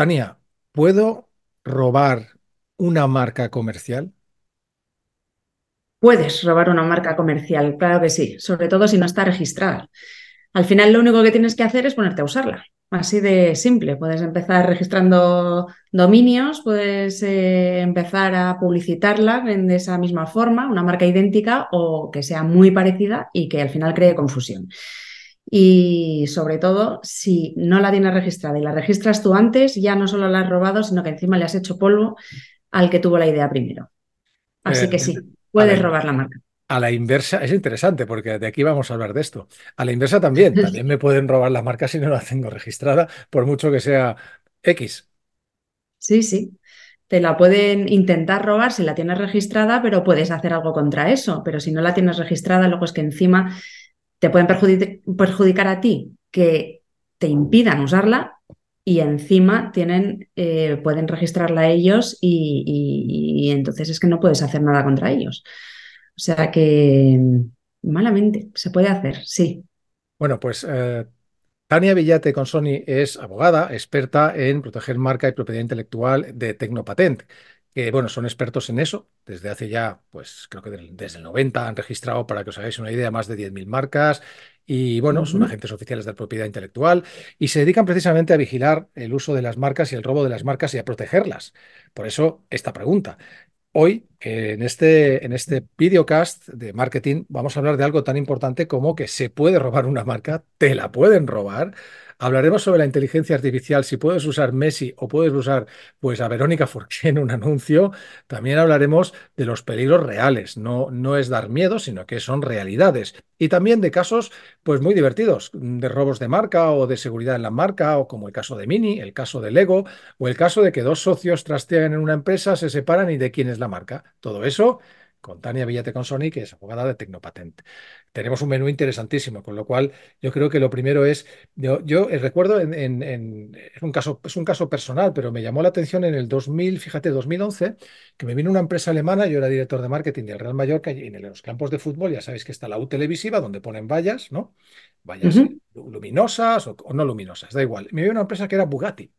Tania, ¿puedo robar una marca comercial? Puedes robar una marca comercial, claro que sí, sobre todo si no está registrada. Al final lo único que tienes que hacer es ponerte a usarla. Así de simple, puedes empezar registrando dominios, puedes eh, empezar a publicitarla de esa misma forma, una marca idéntica o que sea muy parecida y que al final cree confusión. Y sobre todo, si no la tienes registrada y la registras tú antes, ya no solo la has robado, sino que encima le has hecho polvo al que tuvo la idea primero. Así eh, que sí, eh, puedes robar la marca. A la inversa, es interesante porque de aquí vamos a hablar de esto. A la inversa también, también me pueden robar la marca si no la tengo registrada, por mucho que sea X. Sí, sí. Te la pueden intentar robar si la tienes registrada, pero puedes hacer algo contra eso. Pero si no la tienes registrada, luego es que encima te pueden perjudicar a ti, que te impidan usarla y encima tienen, eh, pueden registrarla ellos y, entonces es que no puedes hacer nada contra ellos. O sea que malamente se puede hacer, sí. Bueno, pues eh, Tania Villate con Sony es abogada, experta en proteger marca y propiedad intelectual de Tecnopatent que bueno, son expertos en eso. Desde hace ya, pues creo que desde el 90 han registrado, para que os hagáis una idea, más de 10.000 marcas y bueno, son agentes oficiales de la propiedad intelectual y se dedican precisamente a vigilar el uso de las marcas y el robo de las marcas y a protegerlas. Por eso esta pregunta. Hoy eh, en este, en este videocast de marketing vamos a hablar de algo tan importante como que se puede robar una marca, te la pueden robar. Hablaremos sobre la inteligencia artificial, si puedes usar Messi o puedes usar pues a Verónica Forqué en un anuncio. También hablaremos de los peligros reales, no, no es dar miedo, sino que son realidades. Y también de casos pues muy divertidos, de robos de marca o de seguridad en la marca, o como el caso de Mini, el caso de Lego, o el caso de que dos socios trastean en una empresa, se separan y de quién es la marca. Todo eso con Tania Villate Sony que es abogada de tecnopatente Tenemos un menú interesantísimo, con lo cual yo creo que lo primero es, yo, eh, recuerdo en, un caso, es un caso personal, pero me llamó la atención en el 2000, fíjate, 2011, que me vino una empresa alemana, yo era director de marketing del Real Mallorca y en los campos de fútbol ya sabéis que está la U televisiva donde ponen vallas, ¿no? Vallas luminosas o, no luminosas, da igual. Me vino una empresa que era Bugatti.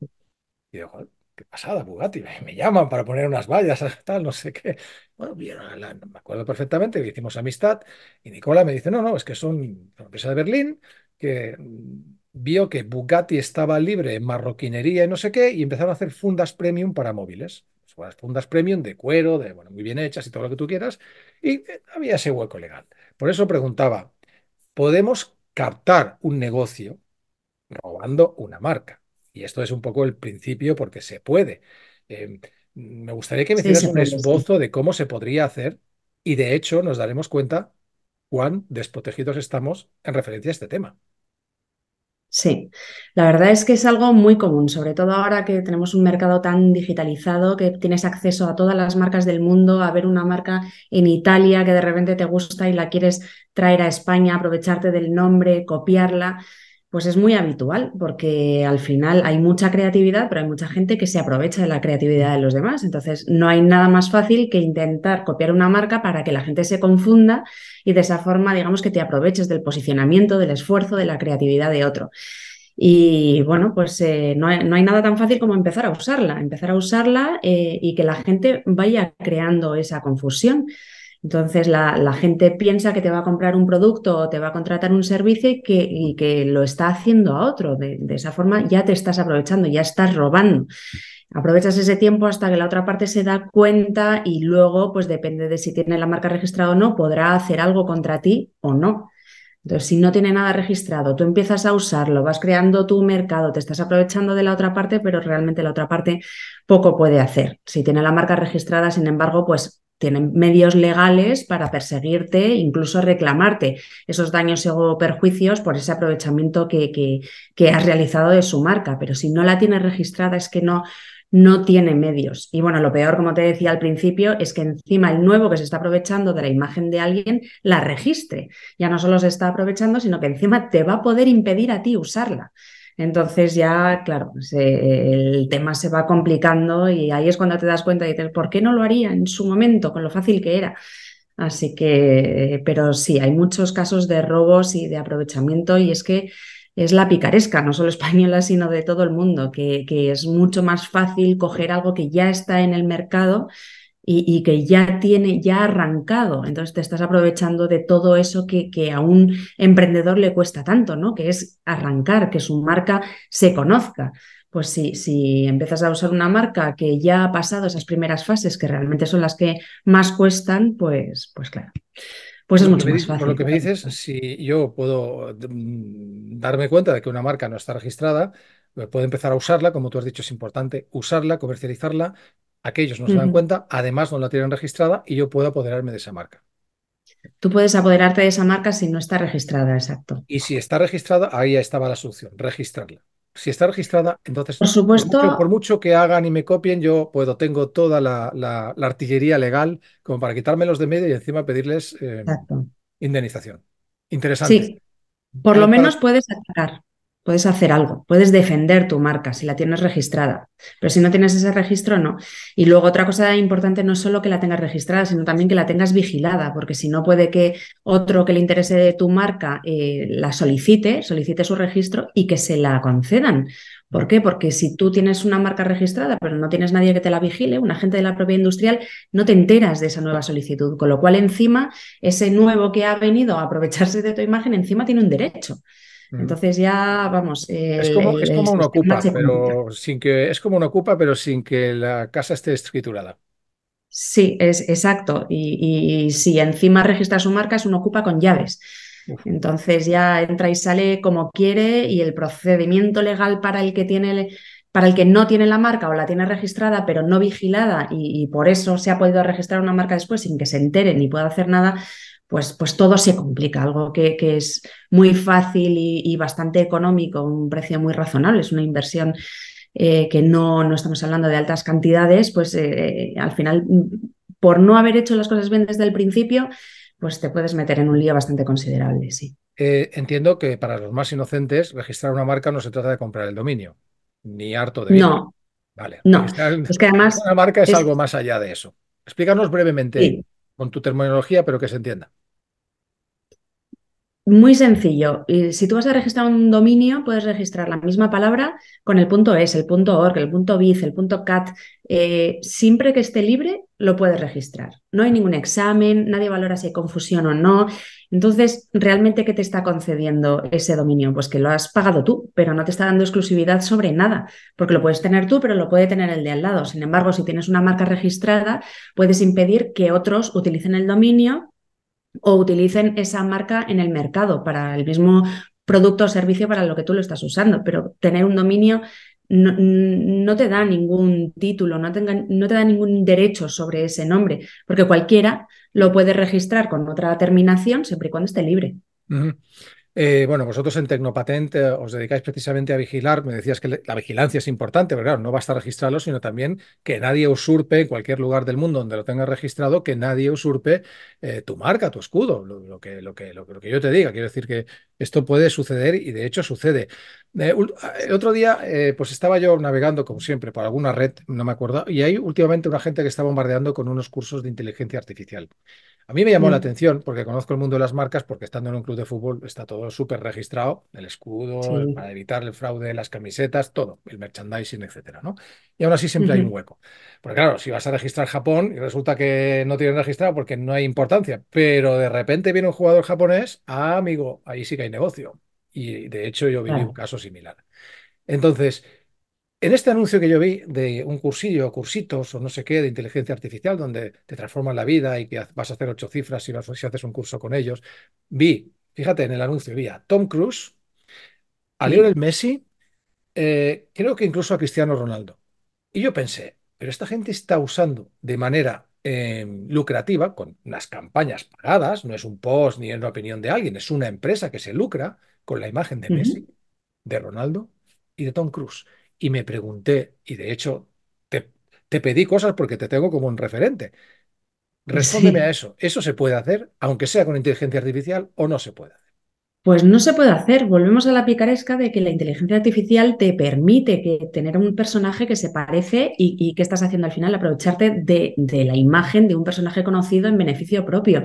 Y digo, pasada, Bugatti, me llaman para poner unas vallas, tal, no sé qué. Bueno, me acuerdo perfectamente que hicimos amistad y Nicola me dice, no, no, es que son empresas empresa de Berlín que mm, vio que Bugatti estaba libre en marroquinería y no sé qué y empezaron a hacer fundas premium para móviles. Las pues, fundas premium de cuero, de bueno, muy bien hechas y todo lo que tú quieras, y eh, había ese hueco legal. Por eso preguntaba, ¿podemos captar un negocio robando una marca? Y esto es un poco el principio porque se puede. Em, me gustaría que me hicieras un esbozo de cómo se podría hacer y de hecho nos daremos cuenta cuán desprotegidos estamos en referencia a este tema. Sí, la verdad es que es algo muy común, sobre todo ahora que tenemos un mercado tan digitalizado, que tienes acceso a todas las marcas del mundo, a ver una marca en Italia que de repente te gusta y la quieres traer a España, aprovecharte del nombre, copiarla. Pues es muy habitual, porque al final hay mucha creatividad, pero hay mucha gente que se aprovecha de la creatividad de los demás. Entonces, no hay nada más fácil que intentar copiar una marca para que la gente se confunda y de esa forma, digamos, que te aproveches del posicionamiento, del esfuerzo, de la creatividad de otro. Y bueno, pues eh, no, hay, nada tan fácil como empezar a usarla, empezar a usarla eh, y que la gente vaya creando esa confusión. Entonces la, la, gente piensa que te va a comprar un producto o te va a contratar un servicio y que, y que lo está haciendo a otro. De, de esa forma ya te estás aprovechando, ya estás robando aprovechas ese tiempo hasta que la otra parte se da cuenta y luego, pues depende de si tiene la marca registrada o no, podrá hacer algo contra ti o no. Entonces, si no tiene nada registrado, tú empiezas a usarlo, vas creando tu mercado, te estás aprovechando de la otra parte, pero realmente la otra parte poco puede hacer. Si tiene la marca registrada, sin embargo, pues tienen medios legales para perseguirte, incluso reclamarte esos daños o perjuicios por ese aprovechamiento que, que, has realizado de su marca. Pero si no la tienes registrada es que no, no tiene medios. Y bueno, lo peor, como te decía al principio, es que encima el nuevo que se está aprovechando de la imagen de alguien la registre. Ya no solo se está aprovechando, sino que encima te va a poder impedir a ti usarla. Entonces ya, claro, pues, eh, el tema se va complicando y ahí es cuando te das cuenta y dices, ¿por qué no lo haría en su momento con lo fácil que era? Así que, pero sí, hay muchos casos de robos y de aprovechamiento y es que es la picaresca, no solo española, sino de todo el mundo, que, que es mucho más fácil coger algo que ya está en el mercado y, que ya tiene, ya ha arrancado. Entonces te estás aprovechando de todo eso que, que, a un emprendedor le cuesta tanto, ¿no? Que es arrancar, que su marca se conozca. Pues si empiezas a usar una marca que ya ha pasado esas primeras fases, que realmente son las que más cuestan, pues, pues claro. Pues es mucho más fácil. Por lo que me dices, si yo puedo mm, darme cuenta de que una marca no está registrada, puedo empezar a usarla, como tú has dicho, es importante usarla, comercializarla, Aquellos no se dan cuenta, además no la tienen registrada y yo puedo apoderarme de esa marca. Tú puedes apoderarte de esa marca si no está registrada, exacto. Y si está registrada, ahí estaba la solución, registrarla. Si está registrada, entonces por, supuesto, por, mucho, que hagan y me copien, yo puedo, tengo toda la, artillería legal como para quitármelos de medio y encima pedirles eh, indemnización. Interesante. Sí, por lo menos puedes atacar puedes hacer algo, puedes defender tu marca si la tienes registrada, pero si no tienes ese registro, no. Y luego otra cosa importante no es solo que la tengas registrada, sino también que la tengas vigilada, porque si no puede que otro que le interese de tu marca eh, la solicite, solicite su registro y que se la concedan. ¿Por qué? Porque si tú tienes una marca registrada, pero no tienes nadie que te la vigile, un agente de la propiedad industrial, no te enteras de esa nueva solicitud, con lo cual encima ese nuevo que ha venido a aprovecharse de tu imagen, encima tiene un derecho. Entonces ya, vamos... es como, eh, ocupa, pero sin que, es como una ocupa, pero sin que la casa esté escriturada. Sí, es exacto. Y, si encima registra su marca, es una ocupa con llaves. Entonces ya entra y sale como quiere y el procedimiento legal para el que tiene para el que no tiene la marca o la tiene registrada pero no vigilada y, por eso se ha podido registrar una marca después sin que se entere ni pueda hacer nada, pues, pues, todo se complica, algo que, es muy fácil y, bastante económico, un precio muy razonable, es una inversión eh, que no, no, estamos hablando de altas cantidades, pues eh, eh, al final, por no haber hecho las cosas bien desde el principio, pues te puedes meter en un lío bastante considerable, sí. entiendo que para los más inocentes, registrar una marca no se trata de comprar el dominio, ni harto de... No, Vale. No, es que además. Una marca es, algo más allá de eso. Explícanos brevemente con tu terminología, pero que se entienda. Muy sencillo. si tú vas a registrar un dominio, puedes registrar la misma palabra con el punto .es, el punto .org, el punto .biz, el punto .cat. Eh, siempre que esté libre, lo puedes registrar. No hay ningún examen, nadie valora si hay confusión o no. Entonces, ¿realmente qué te está concediendo ese dominio? Pues que lo has pagado tú, pero no te está dando exclusividad sobre nada, porque lo puedes tener tú, pero lo puede tener el de al lado. Sin embargo, si tienes una marca registrada, puedes impedir que otros utilicen el dominio o utilicen esa marca en el mercado para el mismo producto o servicio para lo que tú lo estás usando, pero tener un dominio no, te da ningún título, no, te da ningún derecho sobre ese nombre, porque cualquiera lo puede registrar con otra terminación siempre y cuando esté libre. Eh, bueno, vosotros en Tecnopatente os dedicáis precisamente a vigilar, me decías que la vigilancia es importante, pero claro, no basta registrarlo, sino también que nadie usurpe en cualquier lugar del mundo donde lo tengas registrado, que nadie usurpe eh, tu marca, tu escudo, que, lo, que, lo, que, yo te diga. Quiero decir que esto puede suceder y de hecho sucede. Eh, eh, el otro día, eh, pues estaba yo navegando, como siempre, por alguna red, no me acuerdo, y hay últimamente una gente que está bombardeando con unos cursos de inteligencia artificial. A mí me llamó la mm. atención porque conozco el mundo de las marcas, porque estando en un club de fútbol está todo súper registrado, el escudo, para evitar el fraude, las camisetas, todo, el merchandising, etcétera, ¿no? Y aún así siempre hay un hueco. Porque claro, si vas a registrar Japón y resulta que no tienen registrado porque no hay importancia, pero de repente viene un jugador japonés, ah, amigo, ahí sí que hay negocio. Y de hecho yo viví un caso similar. Entonces, en este anuncio que yo vi de un cursillo, cursitos o no sé qué de inteligencia artificial, donde te transforman la vida y que vas a hacer ocho cifras si, vas, haces un curso con ellos, vi, fíjate, en el anuncio vi a Tom Cruise, a Lionel Messi, eh, creo que incluso a Cristiano Ronaldo. Y yo pensé, pero esta gente está usando de manera em, lucrativa, con unas campañas pagadas, no es un post ni es la opinión de alguien, es una empresa que se lucra con la imagen de Messi, de Ronaldo y de Tom Cruise. Y me pregunté, y de hecho te, te pedí cosas porque te tengo como un referente. Respóndeme a eso. ¿Eso se puede hacer, aunque sea con inteligencia artificial, o no se puede hacer? Pues no se puede hacer. Volvemos a la picaresca de que la inteligencia artificial te permite tener un personaje que se parece y, que estás haciendo al final, aprovecharte de, la imagen de un personaje conocido en beneficio propio.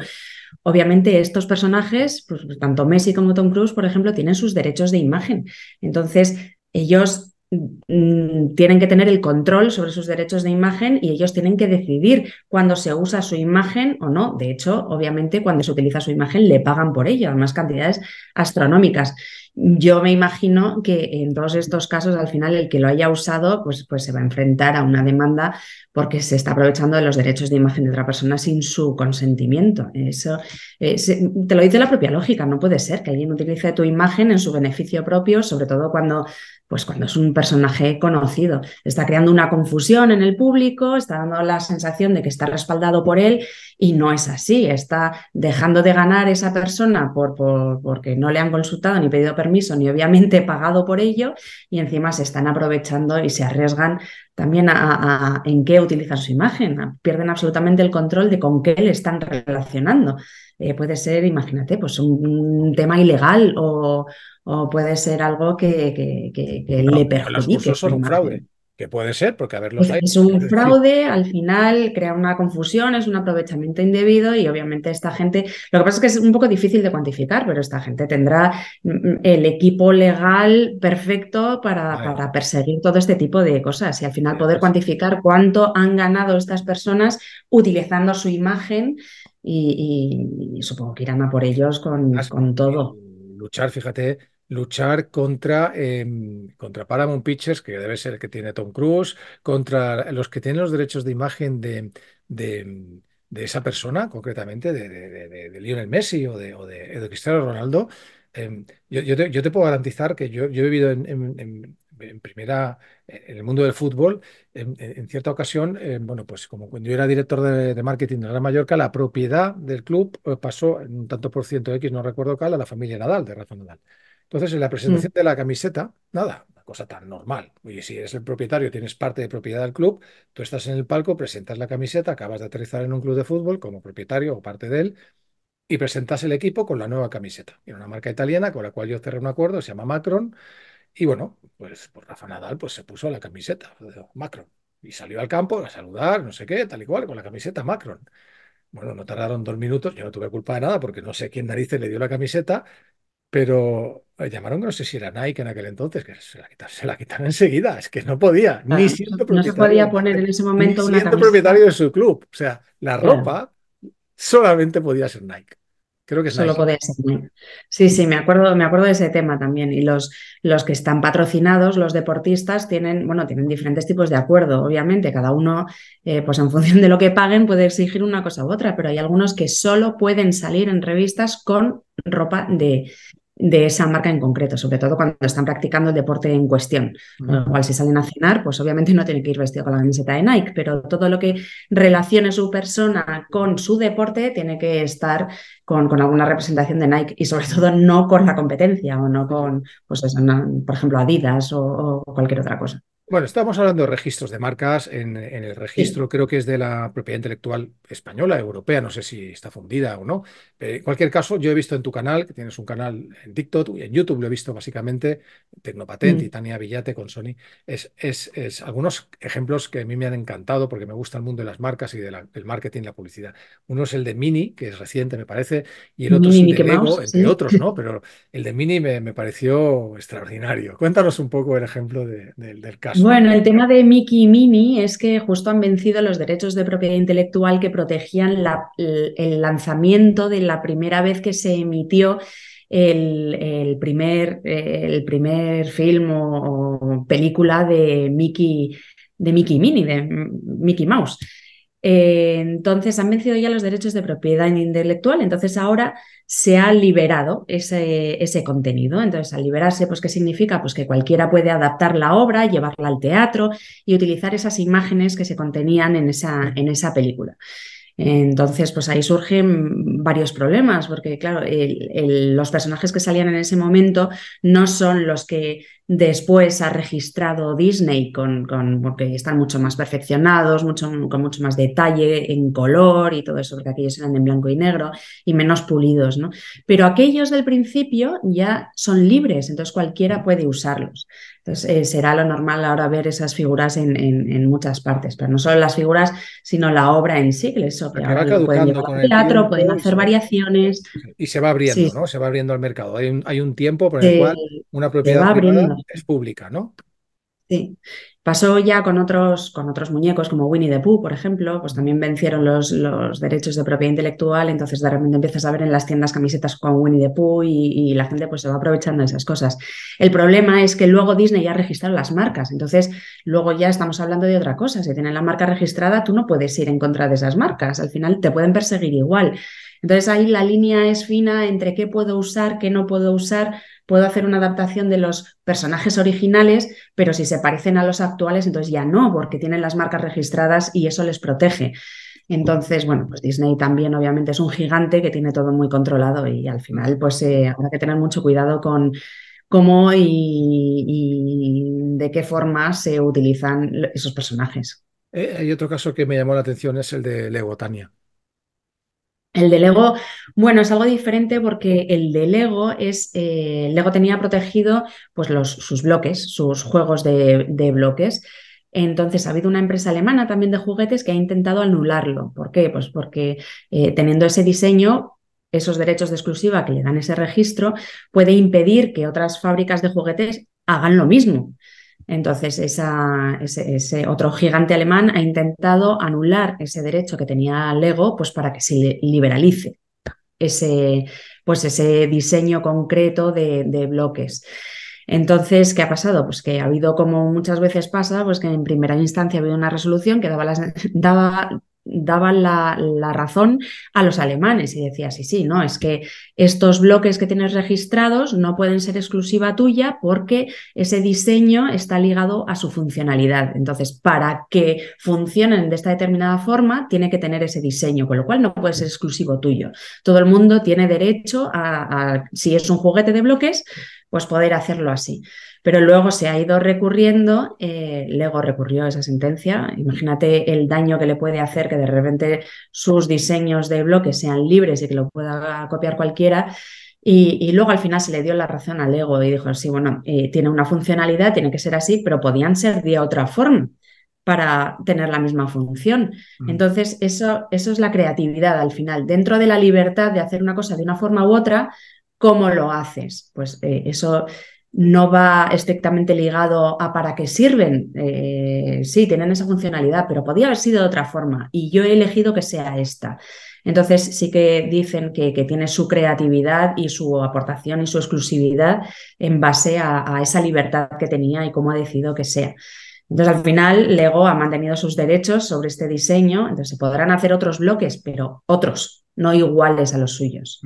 Obviamente estos personajes, pues, tanto Messi como Tom Cruise, por ejemplo, tienen sus derechos de imagen. Entonces, ellos Mm, tienen que tener el control sobre sus derechos de imagen y ellos tienen que decidir cuándo se usa su imagen o no. De hecho, obviamente, cuando se utiliza su imagen le pagan por ello, además cantidades astronómicas yo me imagino que en todos estos casos, al final, el que lo haya usado, pues, pues se va a enfrentar a una demanda porque se está aprovechando de los derechos de imagen de otra persona sin su consentimiento. Eso eh, te lo dice la propia lógica, no puede ser que alguien utilice tu imagen en su beneficio propio, sobre todo cuando, pues cuando es un personaje conocido. Está creando una confusión en el público, está dando la sensación de que está respaldado por él y no es así. Está dejando de ganar esa persona por, porque no le han consultado ni pedido permiso ni obviamente pagado por ello y encima se están aprovechando y se arriesgan también a, en qué utilizan su imagen. Pierden absolutamente el control de con qué le están relacionando. Eh, puede ser, imagínate, pues un, tema ilegal o, o, puede ser algo que, le perjudique. un fraude que puede ser, porque a ver pues Es un fraude, al final crea una confusión, es un aprovechamiento indebido y obviamente esta gente, lo que pasa es que es un poco difícil de cuantificar, pero esta gente tendrá mm, mm, el equipo legal perfecto para, perseguir todo este tipo de cosas y al final poder pues cuantificar cuánto han ganado estas personas utilizando su imagen y, supongo que irán a por ellos con, con todo. Luchar, fíjate, luchar contra, em, contra Paramount Pictures, que debe ser el que tiene Tom Cruise, contra los que tienen los derechos de imagen de, de, de esa persona, concretamente de, Lionel Messi o de, o Cristiano Ronaldo. Em, yo, te, puedo garantizar que yo, yo he vivido en, primera, en el mundo del fútbol, en, cierta ocasión, em, bueno, pues como cuando yo era director de, marketing de Gran Mallorca, la propiedad del club eh, pasó en un tanto por ciento X, no recuerdo cuál, a la familia Nadal, de Rafa Nadal. Entonces, en la presentación mm. de la camiseta, nada, una cosa tan normal. Oye, si eres el propietario, tienes parte de propiedad del club, tú estás en el palco, presentas la camiseta, acabas de aterrizar en un club de fútbol como propietario o parte de él, y presentas el equipo con la nueva camiseta. Era una marca italiana con la cual yo cerré un acuerdo, se llama Macron, y bueno, pues, por Rafa Nadal pues, se puso la camiseta, Macron, y salió al campo a saludar, no sé qué, tal y cual, con la camiseta Macron. Bueno, no tardaron dos minutos, yo no tuve culpa de nada porque no sé quién narices le dio la camiseta, pero eh, llamaron, no sé si era Nike en aquel entonces, que se la quitaron, enseguida, es que no podía, ni siendo propietario. podía poner en ese momento de su club. O sea, la ropa solamente podía ser Nike. Creo que Solo puede ser. Sí, sí, me acuerdo, me acuerdo de ese tema también. Y los, los que están patrocinados, los deportistas, tienen, bueno, tienen diferentes tipos de acuerdo, obviamente. Cada uno, eh, pues en función de lo que paguen, puede exigir una cosa u otra, pero hay algunos que solo pueden salir en revistas con ropa de, de esa marca en concreto, sobre todo cuando están practicando el deporte en cuestión. cual si salen a cenar, pues obviamente no tienen que ir vestido con la camiseta de Nike, pero todo lo que relacione su persona con su deporte tiene que estar con, con alguna representación de Nike y sobre todo no con la competencia o no con, pues por ejemplo, Adidas o cualquier otra cosa. Bueno, estamos hablando de registros de marcas. En, el registro creo que es de la propiedad intelectual española, europea, no sé si está fundida o no. Pero eh, en cualquier caso, yo he visto en tu canal, que tienes un canal en TikTok y en YouTube, lo he visto básicamente, Tecnopatent mm. y Tania Villate con Sony. Es, es, algunos ejemplos que a mí me han encantado porque me gusta el mundo de las marcas y del marketing y la publicidad. Uno es el de Mini, que es reciente, me parece, y el otro es el de Lego, entre otros, ¿no? Pero el de Mini me, pareció extraordinario. Cuéntanos un poco el ejemplo del caso. Bueno, el tema de Mickey Mini Minnie es que justo han vencido los derechos de propiedad intelectual que protegían el, lanzamiento de la primera vez que se emitió el, primer, el primer film o, película de Mickey, de Mickey Minnie, de Mickey Mouse. Eh, entonces han vencido ya los derechos de propiedad intelectual, entonces ahora se ha liberado ese, ese contenido. Entonces, al liberarse, pues, ¿qué significa? Pues que cualquiera puede adaptar la obra, llevarla al teatro y utilizar esas imágenes que se contenían en esa, en esa película. Entonces, pues ahí surgen varios problemas, porque claro, los personajes que salían en ese momento no son los que Después ha registrado Disney con, con, porque están mucho más perfeccionados, mucho, con mucho más detalle en color y todo eso, porque aquellos eran en blanco y negro y menos pulidos, ¿no? Pero aquellos del principio ya son libres, entonces cualquiera puede usarlos. Entonces eh, será lo normal ahora ver esas figuras en, muchas partes, pero no solo las figuras, sino la obra en sí, que Ahora pueden llevar al teatro, pueden hacer variaciones. Y se va abriendo, ¿no? Se va abriendo al mercado. Hay un, tiempo por el cual una propiedad Se va abriendo es pública, ¿no? Sí. Pasó ya con otros, con otros muñecos como Winnie the Pooh, por ejemplo, pues mm. también vencieron los, los derechos de propiedad intelectual, entonces de repente empiezas a ver en las tiendas camisetas con Winnie the Pooh y, la gente pues se va aprovechando de esas cosas. El problema es que luego Disney ya registrado las marcas, entonces luego ya estamos hablando de otra cosa. Si tienen la marca registrada, tú no puedes ir en contra de esas marcas, al final te pueden perseguir igual. Entonces ahí la línea es fina entre qué puedo usar, qué no puedo usar puedo hacer una adaptación de los personajes originales, pero si se parecen a los actuales, entonces ya no, porque tienen las marcas registradas y eso les protege. Entonces, bueno, pues Disney también obviamente es un gigante que tiene todo muy controlado y al final pues eh, habrá que tener mucho cuidado con cómo y, de qué forma se utilizan esos personajes. Eh, hay otro caso que me llamó la atención, es el de Tania. El de Lego, bueno, es algo diferente porque el de Lego es, eh, tenía protegido pues los, sus bloques, sus juegos de, bloques. Entonces, ha habido una empresa alemana también de juguetes que ha intentado anularlo. ¿Por qué? Pues porque eh, teniendo ese diseño, esos derechos de exclusiva que le dan ese registro, puede impedir que otras fábricas de juguetes hagan lo mismo. Entonces, ese, otro gigante alemán ha intentado anular ese derecho que tenía Lego pues, para que se liberalice ese, pues, ese diseño concreto de, bloques. Entonces, ¿qué ha pasado? Pues que ha habido, como muchas veces pasa, pues que en primera instancia ha habido una resolución que daba, las, daba daban la, razón a los alemanes y decía, sí, sí, no, es que estos bloques que tienes registrados no pueden ser exclusiva tuya porque ese diseño está ligado a su funcionalidad. Entonces, para que funcionen de esta determinada forma, tiene que tener ese diseño, con lo cual no puede ser exclusivo tuyo. Todo el mundo tiene derecho a, a si es un juguete de bloques, pues poder hacerlo así. Pero luego se ha ido recurriendo, eh, Lego recurrió a esa sentencia, imagínate el daño que le puede hacer que de repente sus diseños de bloques sean libres y que lo pueda copiar cualquiera. Y, luego al final se le dio la razón a Lego y dijo, sí, bueno, eh, tiene una funcionalidad, tiene que ser así, pero podían ser de otra forma para tener la misma función. Mm. Entonces, eso, eso es la creatividad al final. Dentro de la libertad de hacer una cosa de una forma u otra, ¿Cómo lo haces? Pues eh, eso no va estrictamente ligado a para qué sirven. Eh, sí, tienen esa funcionalidad, pero podía haber sido de otra forma y yo he elegido que sea esta. Entonces sí que dicen que, tiene su creatividad y su aportación y su exclusividad en base a, esa libertad que tenía y cómo ha decidido que sea. Entonces, al final, Lego ha mantenido sus derechos sobre este diseño, entonces se podrán hacer otros bloques, pero otros, no iguales a los suyos.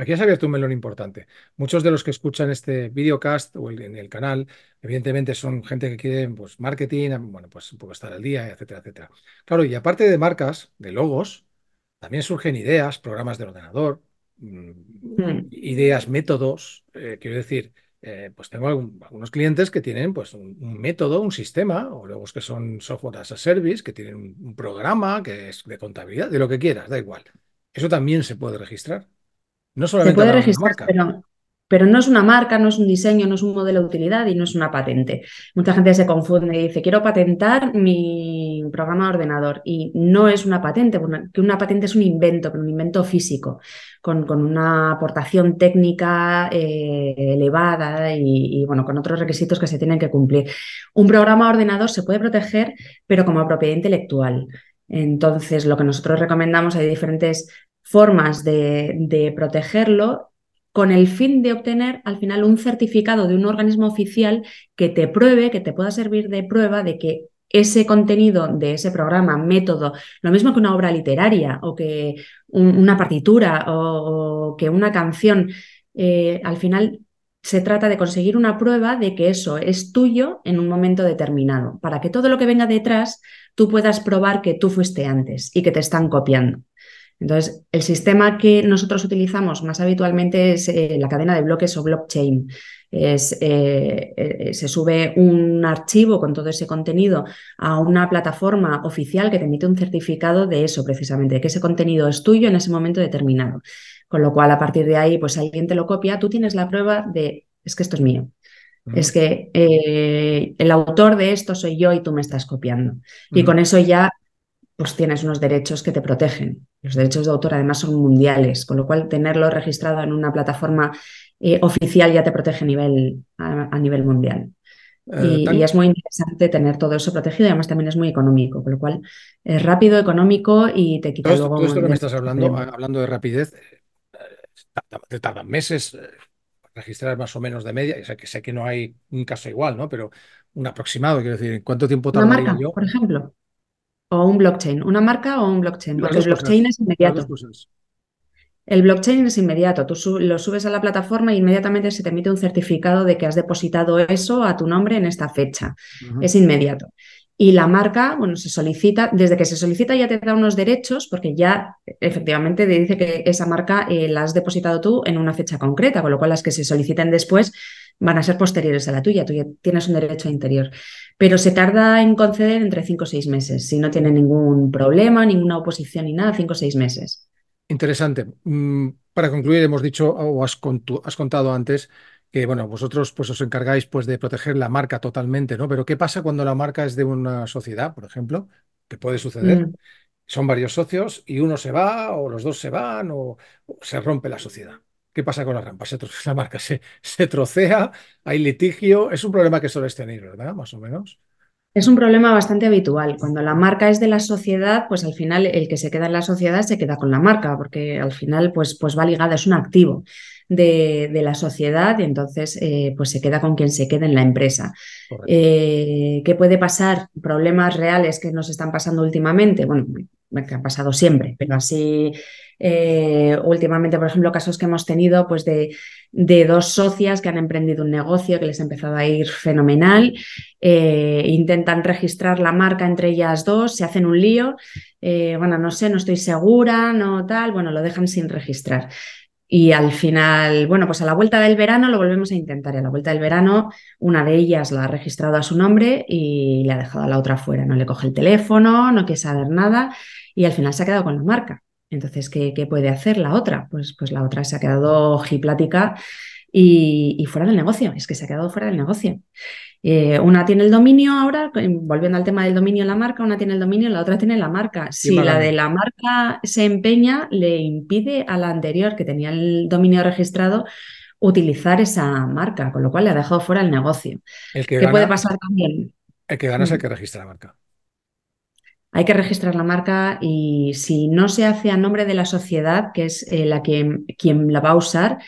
Aquí has abierto un melón importante. Muchos de los que escuchan este videocast o en el canal, evidentemente son gente que quiere pues, marketing, bueno, pues estar al día, etcétera, etcétera. Claro, y aparte de marcas, de logos, también surgen ideas, programas de ordenador, mm, hmm. ideas, métodos. Eh, quiero decir, eh, pues tengo algunos clientes que tienen pues un, método, un sistema, o logos que son software as a service, que tienen un programa que es de contabilidad, de lo que quieras, da igual. Eso también se puede registrar. Se puede registrar, Pero, no es una marca, no es un diseño, no es un modelo de utilidad y no es una patente. Mucha gente se confunde y dice, quiero patentar mi programa de ordenador y no es una patente, Que una patente es un invento, pero un invento físico, con, una aportación técnica eh, elevada y, bueno, con otros requisitos que se tienen que cumplir. Un programa de ordenador se puede proteger, pero como propiedad intelectual. Entonces, lo que nosotros recomendamos, hay diferentes formas de, protegerlo con el fin de obtener al final un certificado de un organismo oficial que te pruebe, que te pueda servir de prueba de que ese contenido de ese programa, método, lo mismo que una obra literaria o que una partitura o, que una canción, eh, al final se trata de conseguir una prueba de que eso es tuyo en un momento determinado, para que todo lo que venga detrás tú puedas probar que tú fuiste antes y que te están copiando. Entonces, el sistema que nosotros utilizamos más habitualmente es eh, la cadena de bloques o blockchain. Eh, eh, se sube un archivo con todo ese contenido a una plataforma oficial que te emite un certificado de eso precisamente, de que ese contenido es tuyo en ese momento determinado. Con lo cual, a partir de ahí, pues alguien te lo copia, tú tienes la prueba de, es que esto es mío. Es que el autor de esto soy yo y tú me estás copiando. Y con eso ya pues tienes unos derechos que te protegen. Los derechos de autor además son mundiales, con lo cual tenerlo registrado en una plataforma eh, oficial ya te protege a nivel, a, nivel mundial. Eh, y, es muy interesante tener todo eso protegido y además también es muy económico, con lo cual es rápido, económico y te quita luego... esto que me estás hablando, de... hablando de rapidez, eh, te tardan meses registrar más o menos de media, o sea que sé que no hay un caso igual, ¿no? Pero un aproximado, quiero decir, ¿cuánto tiempo tardaría marca, yo? por ejemplo o un blockchain, una marca o un blockchain, porque el blockchain es inmediato. El blockchain es inmediato, tú lo subes a la plataforma e inmediatamente se te emite un certificado de que has depositado eso a tu nombre en esta fecha. Es inmediato. Y la marca, bueno, se solicita, desde que se solicita ya te da unos derechos, porque ya efectivamente te dice que esa marca eh, la has depositado tú en una fecha concreta, con lo cual las que se soliciten después van a ser posteriores a la tuya, tú ya tienes un derecho interior. Pero se tarda en conceder entre cinco o seis meses, si no tiene ningún problema, ninguna oposición ni nada, cinco o seis meses. Interesante. Mm, para concluir, hemos dicho o has, contado antes que bueno, vosotros pues os encargáis pues de proteger la marca totalmente, ¿no? Pero ¿qué pasa cuando la marca es de una sociedad, por ejemplo? Que puede suceder. Mm. Son varios socios y uno se va o los dos se van o se rompe la sociedad. ¿Qué pasa con las rampa? Se la marca se, trocea, hay litigio. Es un problema que sueles tener, ¿verdad? Más o menos. Es un problema bastante habitual. Cuando la marca es de la sociedad, pues al final el que se queda en la sociedad se queda con la marca, porque al final pues, pues va ligada, es un activo de, la sociedad y entonces eh, pues se queda con quien se queda en la empresa. Eh, ¿Qué puede pasar? Problemas reales que nos están pasando últimamente. Bueno, que ha pasado siempre, pero así eh, últimamente, por ejemplo, casos que hemos tenido pues de, dos socias que han emprendido un negocio que les ha empezado a ir fenomenal, eh, intentan registrar la marca entre ellas dos, se hacen un lío, eh, bueno, no sé, no estoy segura, no tal, bueno, lo dejan sin registrar. Y al final, bueno, pues a la vuelta del verano lo volvemos a intentar. Y a la vuelta del verano, una de ellas la ha registrado a su nombre y le ha dejado a la otra fuera. No le coge el teléfono, no quiere saber nada y al final se ha quedado con la marca. Entonces, ¿qué, qué puede hacer la otra? Pues, pues la otra se ha quedado jiplática y, fuera del negocio, es que se ha quedado fuera del negocio. Eh, una tiene el dominio ahora, eh, volviendo al tema del dominio en la marca, una tiene el dominio, la otra tiene la marca. Si la de la marca se empeña, le impide a la anterior que tenía el dominio registrado utilizar esa marca, con lo cual le ha dejado fuera el negocio. ¿Qué puede pasar también? El que gana es el que registra la marca. Hay que registrar la marca y si no se hace a nombre de la sociedad, que es eh, la que, quien la va a usar,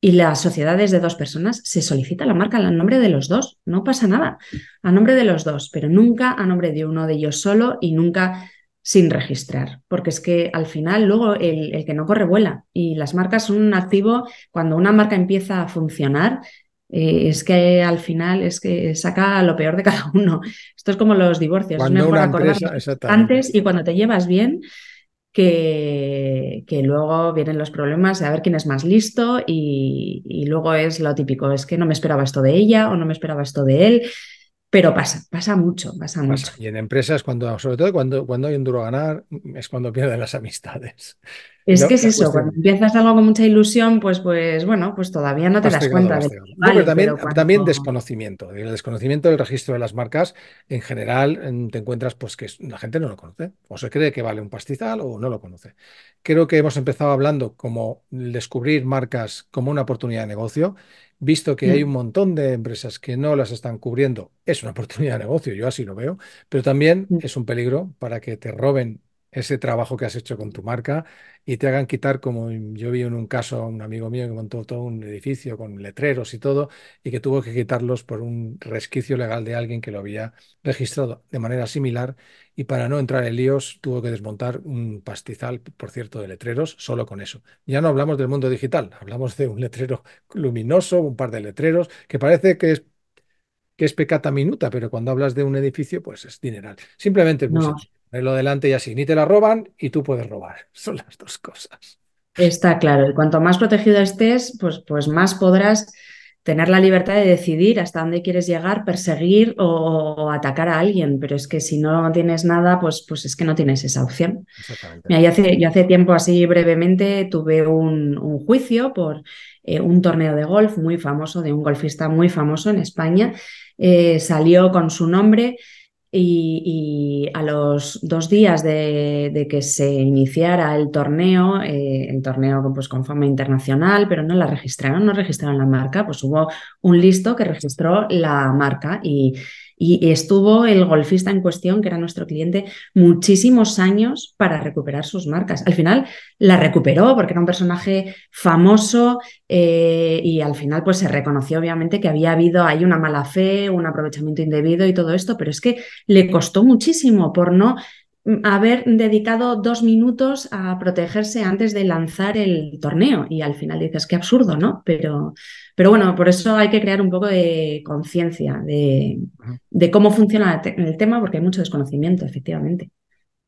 y la sociedad es de dos personas, se solicita la marca a nombre de los dos, no pasa nada, a nombre de los dos, pero nunca a nombre de uno de ellos solo y nunca sin registrar, porque es que al final luego el, el, que no corre vuela y las marcas son un activo, cuando una marca empieza a funcionar, eh, es que al final es que saca lo peor de cada uno. Esto es como los divorcios. es mejor acordar antes y cuando te llevas bien. Que, que, luego vienen los problemas de a ver quién es más listo y, y, luego es lo típico, es que no me esperaba esto de ella o no me esperaba esto de él pero pasa, pasa mucho, pasa, mucho. Y en empresas, cuando, sobre todo cuando, cuando hay un duro ganar, es cuando pierden las amistades. Es que es eso, cuando empiezas algo con mucha ilusión, pues, pues bueno, pues todavía no te das cuenta de también, también, desconocimiento. El desconocimiento del registro de las marcas, en general, te encuentras pues que la gente no lo conoce. O se cree que vale un pastizal o no lo conoce. Creo que hemos empezado hablando como descubrir marcas como una oportunidad de negocio visto que hay mm. un montón de empresas que no las están cubriendo, es una oportunidad de negocio, yo así lo veo, pero también mm. es un peligro para que te roben ese trabajo que has hecho con tu marca y te hagan quitar, como yo vi en un caso a un amigo mío que montó todo un edificio con letreros y todo, y que tuvo que quitarlos por un resquicio legal de alguien que lo había registrado de manera similar, y para no entrar en líos tuvo que desmontar un pastizal, por cierto, de letreros solo con eso. Ya no hablamos del mundo digital, hablamos de un letrero luminoso, un par de letreros, que parece que es que es pecata minuta, pero cuando hablas de un edificio, pues es dineral. Simplemente lo delante y así, ni te la roban y tú puedes robar. Son las dos cosas. Está claro, y cuanto más protegido estés, pues, pues más podrás tener la libertad de decidir hasta dónde quieres llegar, perseguir o, atacar a alguien, pero es que si no tienes nada, pues, pues es que no tienes esa opción. yo, hace, yo hace tiempo, así brevemente, tuve un, juicio por eh, un torneo de golf muy famoso, de un golfista muy famoso en España, eh, salió con su nombre. Y, a los dos días de, que se iniciara el torneo, eh, el torneo pues, con fama internacional, pero no la registraron, no registraron la marca, pues hubo un listo que registró la marca y, y estuvo el golfista en cuestión, que era nuestro cliente, muchísimos años para recuperar sus marcas. Al final la recuperó porque era un personaje famoso eh, y al final pues se reconoció obviamente que había habido ahí una mala fe, un aprovechamiento indebido y todo esto, pero es que le costó muchísimo por no haber dedicado dos minutos a protegerse antes de lanzar el torneo. Y al final dices, qué absurdo, ¿no? Pero, pero bueno, por eso hay que crear un poco de conciencia de, de, cómo funciona el tema, porque hay mucho desconocimiento, efectivamente.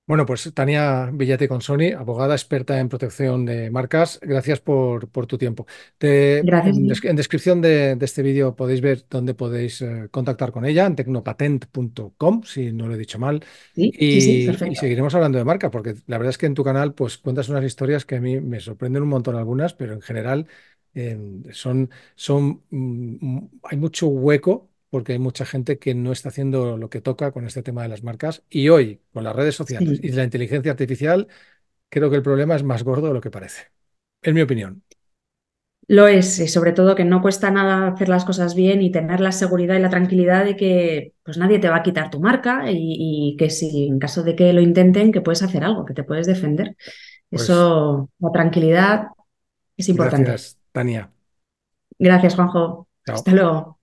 Bueno, pues Tania Villate con Sony, abogada experta en protección de marcas, gracias por, tu tiempo. En, descripción de, este vídeo podéis ver dónde podéis eh, contactar con ella, en tecnopatent.com, si no lo he dicho mal. y, seguiremos hablando de marca, porque la verdad es que en tu canal pues, cuentas unas historias que a mí me sorprenden un montón algunas, pero en general eh, son, mm, hay mucho hueco porque hay mucha gente que no está haciendo lo que toca con este tema de las marcas. Y hoy, con las redes sociales y la inteligencia artificial, creo que el problema es más gordo de lo que parece. en mi opinión. Lo es, y sobre todo que no cuesta nada hacer las cosas bien y tener la seguridad y la tranquilidad de que pues nadie te va a quitar tu marca y, que si en caso de que lo intenten, que puedes hacer algo, que te puedes defender. Pues Eso, la tranquilidad es importante. Gracias, Tania. Gracias, Juanjo. Hasta luego.